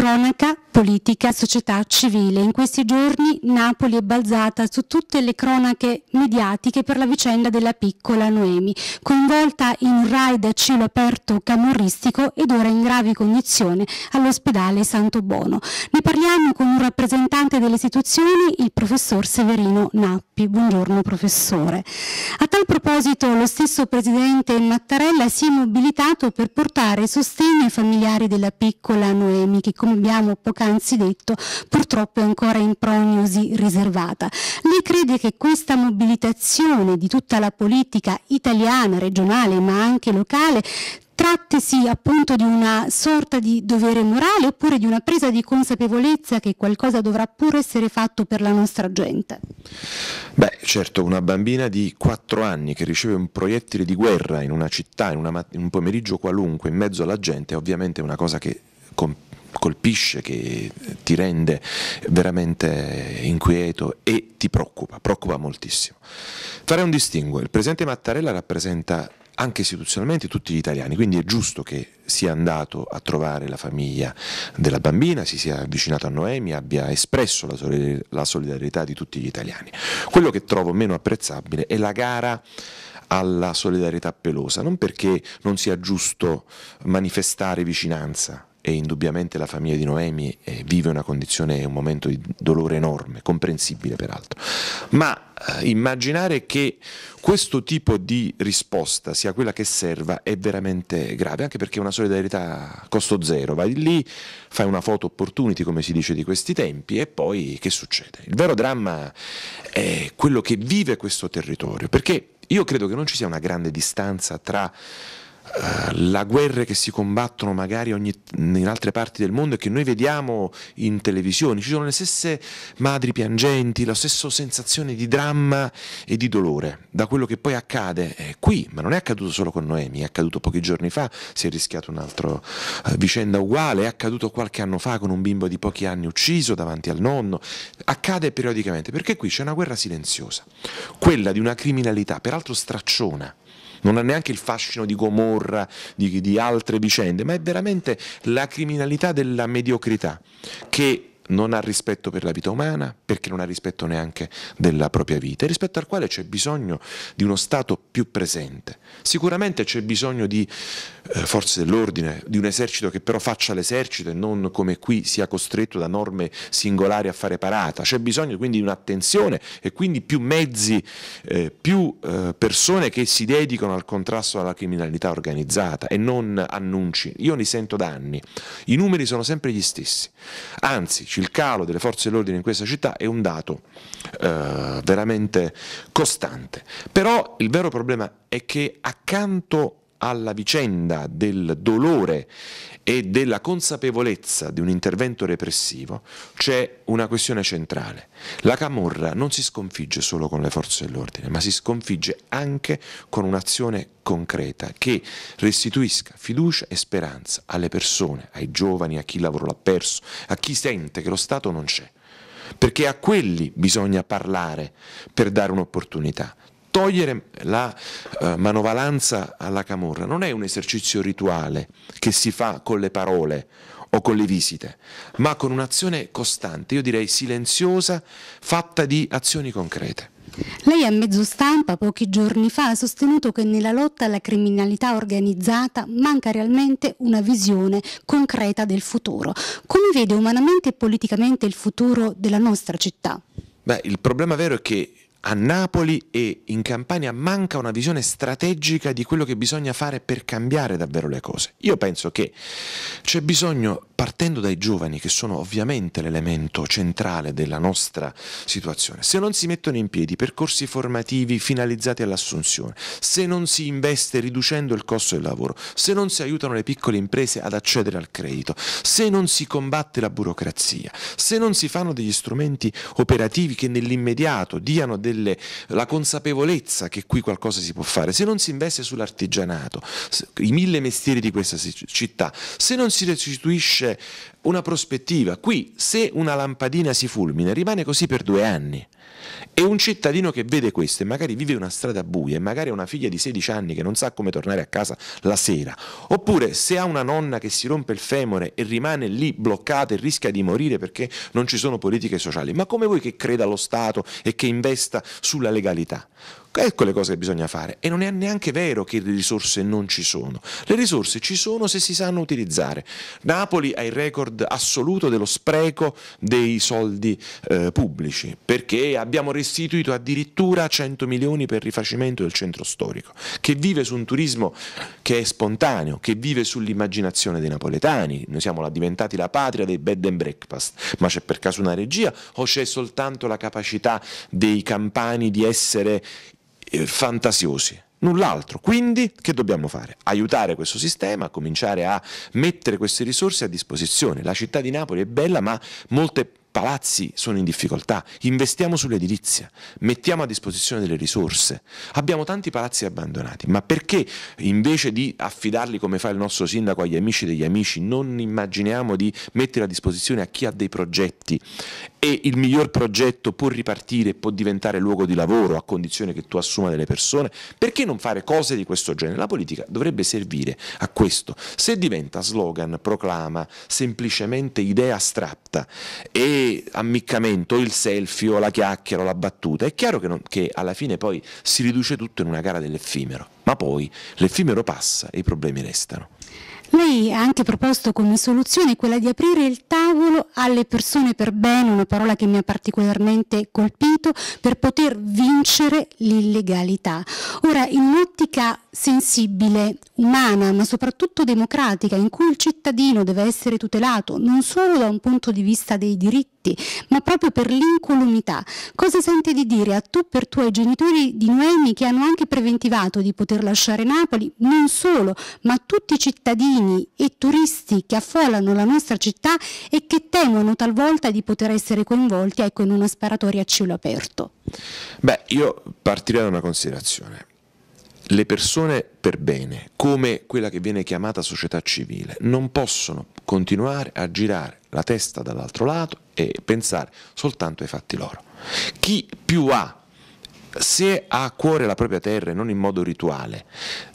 Cronaca, politica, società civile. In questi giorni Napoli è balzata su tutte le cronache mediatiche per la vicenda della piccola Noemi, coinvolta in un raid a cielo aperto camorristico ed ora in grave condizioni all'ospedale Santo Bono. Ne parliamo con un rappresentante delle istituzioni, il professor Severino Nappi. Buongiorno professore. A tal proposito lo stesso Presidente Mattarella si è mobilitato per portare sostegno ai familiari della piccola Noemi che come abbiamo poc'anzi detto purtroppo è ancora in prognosi riservata. Lei crede che questa mobilitazione di tutta la politica italiana, regionale ma anche locale trattisi appunto di una sorta di dovere morale oppure di una presa di consapevolezza che qualcosa dovrà pure essere fatto per la nostra gente? Beh, certo, una bambina di 4 anni che riceve un proiettile di guerra in una città, in, una in un pomeriggio qualunque, in mezzo alla gente, è ovviamente una cosa che colpisce, che ti rende veramente inquieto e ti preoccupa, preoccupa moltissimo. Fare un distinguo, il presidente Mattarella rappresenta anche istituzionalmente tutti gli italiani, quindi è giusto che sia andato a trovare la famiglia della bambina, si sia avvicinato a Noemi, abbia espresso la solidarietà di tutti gli italiani. Quello che trovo meno apprezzabile è la gara alla solidarietà pelosa, non perché non sia giusto manifestare vicinanza e indubbiamente la famiglia di Noemi eh, vive una condizione, un momento di dolore enorme, comprensibile peraltro, ma eh, immaginare che questo tipo di risposta sia quella che serva è veramente grave, anche perché una solidarietà costo zero, vai lì, fai una foto opportunity come si dice di questi tempi e poi che succede? Il vero dramma è quello che vive questo territorio, perché io credo che non ci sia una grande distanza tra eh, la guerra che si combattono magari ogni, in altre parti del mondo e che noi vediamo in televisione, ci sono le stesse madri piangenti, la stessa sensazione di dramma e di dolore da quello che poi accade eh, qui, ma non è accaduto solo con Noemi, è accaduto pochi giorni fa, si è rischiato un'altra eh, vicenda uguale, è accaduto qualche anno fa con un bimbo di pochi anni ucciso davanti al nonno, accade periodicamente perché qui c'è una guerra silenziosa, quella di una criminalità peraltro stracciona non ha neanche il fascino di Gomorra, di, di altre vicende, ma è veramente la criminalità della mediocrità che non ha rispetto per la vita umana, perché non ha rispetto neanche della propria vita, e rispetto al quale c'è bisogno di uno Stato più presente. Sicuramente c'è bisogno di eh, forze dell'ordine, di un esercito che però faccia l'esercito e non come qui sia costretto da norme singolari a fare parata, c'è bisogno quindi di un'attenzione e quindi più mezzi, eh, più eh, persone che si dedicano al contrasto alla criminalità organizzata e non annunci. Io li sento da anni, i numeri sono sempre gli stessi, anzi ci il calo delle forze dell'ordine in questa città è un dato eh, veramente costante. Però il vero problema è che accanto alla vicenda del dolore e della consapevolezza di un intervento repressivo c'è una questione centrale. La Camorra non si sconfigge solo con le forze dell'ordine, ma si sconfigge anche con un'azione concreta che restituisca fiducia e speranza alle persone, ai giovani, a chi il lavoro l'ha perso, a chi sente che lo Stato non c'è perché a quelli bisogna parlare per dare un'opportunità. Togliere la eh, manovalanza alla camorra non è un esercizio rituale che si fa con le parole o con le visite, ma con un'azione costante, io direi silenziosa, fatta di azioni concrete. Lei a mezzo stampa pochi giorni fa ha sostenuto che nella lotta alla criminalità organizzata manca realmente una visione concreta del futuro. Come vede umanamente e politicamente il futuro della nostra città? Beh, il problema vero è che a Napoli e in Campania manca una visione strategica di quello che bisogna fare per cambiare davvero le cose. Io penso che c'è bisogno partendo dai giovani che sono ovviamente l'elemento centrale della nostra situazione, se non si mettono in piedi percorsi formativi finalizzati all'assunzione, se non si investe riducendo il costo del lavoro, se non si aiutano le piccole imprese ad accedere al credito, se non si combatte la burocrazia, se non si fanno degli strumenti operativi che nell'immediato diano delle, la consapevolezza che qui qualcosa si può fare, se non si investe sull'artigianato, i mille mestieri di questa città, se non si restituisce una prospettiva. Qui, se una lampadina si fulmina, rimane così per due anni. E un cittadino che vede questo e magari vive una strada buia e magari ha una figlia di 16 anni che non sa come tornare a casa la sera, oppure se ha una nonna che si rompe il femore e rimane lì bloccata e rischia di morire perché non ci sono politiche sociali, ma come vuoi che creda lo Stato e che investa sulla legalità? Ecco le cose che bisogna fare e non è neanche vero che le risorse non ci sono. Le risorse ci sono se si sanno utilizzare. Napoli ha il record assoluto dello spreco dei soldi eh, pubblici perché ha Abbiamo restituito addirittura 100 milioni per il rifacimento del centro storico, che vive su un turismo che è spontaneo, che vive sull'immaginazione dei napoletani. Noi siamo diventati la patria dei bed and breakfast, ma c'è per caso una regia o c'è soltanto la capacità dei campani di essere eh, fantasiosi? null'altro. Quindi che dobbiamo fare? Aiutare questo sistema, a cominciare a mettere queste risorse a disposizione. La città di Napoli è bella, ma molte palazzi sono in difficoltà, investiamo sull'edilizia, mettiamo a disposizione delle risorse. Abbiamo tanti palazzi abbandonati, ma perché invece di affidarli come fa il nostro sindaco agli amici degli amici, non immaginiamo di mettere a disposizione a chi ha dei progetti e il miglior progetto può ripartire può diventare luogo di lavoro a condizione che tu assuma delle persone, perché non fare cose di questo genere? La politica dovrebbe servire a questo. Se diventa slogan, proclama, semplicemente idea astratta e ammiccamento, il selfie o la chiacchiera o la battuta, è chiaro che, non, che alla fine poi si riduce tutto in una gara dell'effimero, ma poi l'effimero passa e i problemi restano. Lei ha anche proposto come soluzione quella di aprire il tavolo alle persone per bene, una parola che mi ha particolarmente colpito, per poter vincere l'illegalità. Ora, in un'ottica sensibile, umana, ma soprattutto democratica, in cui il cittadino deve essere tutelato non solo da un punto di vista dei diritti, diritti, ma proprio per l'incolumità. Cosa sente di dire a tu per tu ai genitori di Noemi che hanno anche preventivato di poter lasciare Napoli, non solo, ma tutti i cittadini e turisti che affollano la nostra città e che temono talvolta di poter essere coinvolti ecco, in una sparatoria a cielo aperto? Beh, io partirei da una considerazione le persone per bene, come quella che viene chiamata società civile, non possono continuare a girare la testa dall'altro lato e pensare soltanto ai fatti loro. Chi più ha, se ha a cuore la propria terra e non in modo rituale,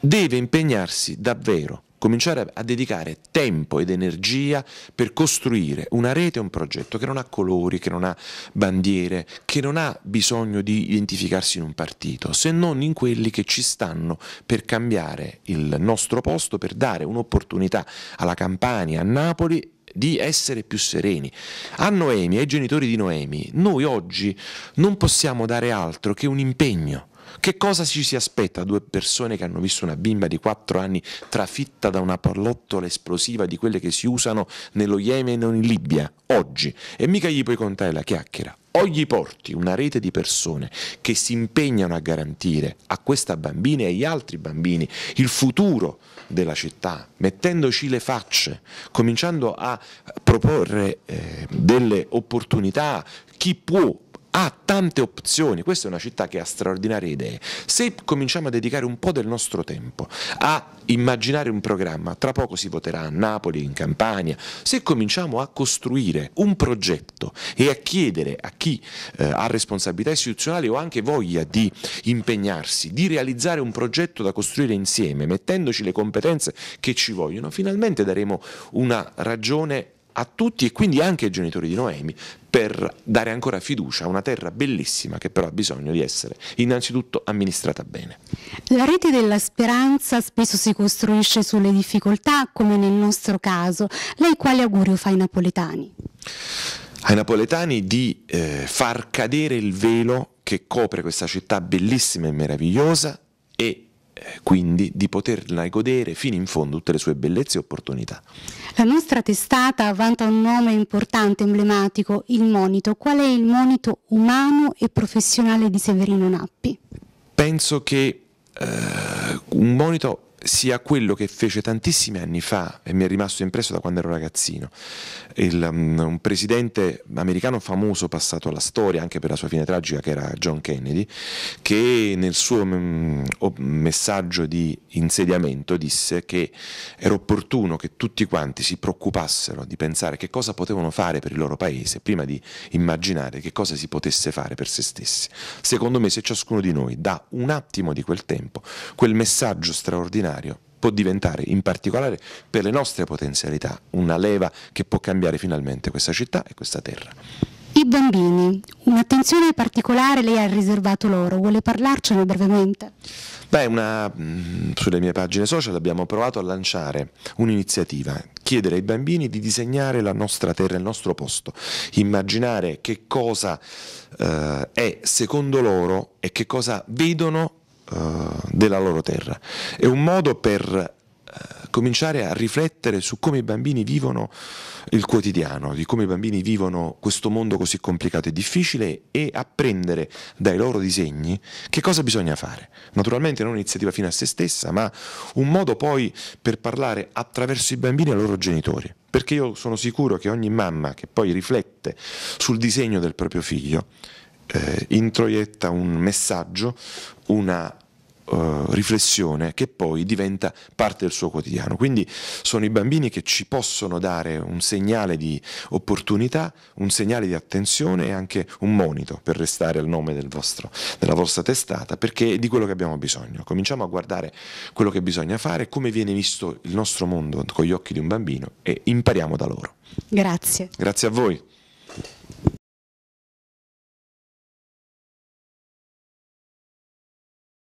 deve impegnarsi davvero cominciare a dedicare tempo ed energia per costruire una rete, un progetto che non ha colori, che non ha bandiere, che non ha bisogno di identificarsi in un partito, se non in quelli che ci stanno per cambiare il nostro posto, per dare un'opportunità alla Campania, a Napoli di essere più sereni. A Noemi, ai genitori di Noemi, noi oggi non possiamo dare altro che un impegno che cosa ci si aspetta? Due persone che hanno visto una bimba di 4 anni trafitta da una pallottola esplosiva di quelle che si usano nello Yemen o in Libia, oggi, e mica gli puoi contare la chiacchiera. O gli porti una rete di persone che si impegnano a garantire a questa bambina e agli altri bambini il futuro della città, mettendoci le facce, cominciando a proporre eh, delle opportunità, chi può ha tante opzioni, questa è una città che ha straordinarie idee. Se cominciamo a dedicare un po' del nostro tempo a immaginare un programma, tra poco si voterà a Napoli, in Campania, se cominciamo a costruire un progetto e a chiedere a chi eh, ha responsabilità istituzionali o anche voglia di impegnarsi, di realizzare un progetto da costruire insieme, mettendoci le competenze che ci vogliono, finalmente daremo una ragione a tutti e quindi anche ai genitori di Noemi per dare ancora fiducia a una terra bellissima che però ha bisogno di essere innanzitutto amministrata bene. La rete della speranza spesso si costruisce sulle difficoltà come nel nostro caso. Lei quale augurio fa ai napoletani? Ai napoletani di eh, far cadere il velo che copre questa città bellissima e meravigliosa e quindi di poterla godere fino in fondo tutte le sue bellezze e opportunità. La nostra testata vanta un nome importante, emblematico, il monito. Qual è il monito umano e professionale di Severino Nappi? Penso che eh, un monito sia quello che fece tantissimi anni fa e mi è rimasto impresso da quando ero ragazzino. Il, um, un presidente americano famoso passato alla storia anche per la sua fine tragica che era John Kennedy, che nel suo um, messaggio di insediamento disse che era opportuno che tutti quanti si preoccupassero di pensare che cosa potevano fare per il loro paese prima di immaginare che cosa si potesse fare per se stessi. Secondo me se ciascuno di noi dà un attimo di quel tempo, quel messaggio straordinario straordinario può diventare in particolare per le nostre potenzialità una leva che può cambiare finalmente questa città e questa terra. I bambini, un'attenzione particolare lei ha riservato loro, vuole parlarcene brevemente? Beh, una, mm, sulle mie pagine social abbiamo provato a lanciare un'iniziativa, chiedere ai bambini di disegnare la nostra terra, il nostro posto, immaginare che cosa eh, è secondo loro e che cosa vedono eh, della loro terra. È un modo per eh, cominciare a riflettere su come i bambini vivono il quotidiano, di come i bambini vivono questo mondo così complicato e difficile e apprendere dai loro disegni che cosa bisogna fare. Naturalmente non un'iniziativa fine a se stessa, ma un modo poi per parlare attraverso i bambini ai loro genitori. Perché io sono sicuro che ogni mamma che poi riflette sul disegno del proprio figlio eh, introietta un messaggio, una eh, riflessione che poi diventa parte del suo quotidiano. Quindi sono i bambini che ci possono dare un segnale di opportunità, un segnale di attenzione e anche un monito per restare al nome del vostro, della vostra testata, perché è di quello che abbiamo bisogno. Cominciamo a guardare quello che bisogna fare, come viene visto il nostro mondo con gli occhi di un bambino e impariamo da loro. Grazie. Grazie a voi.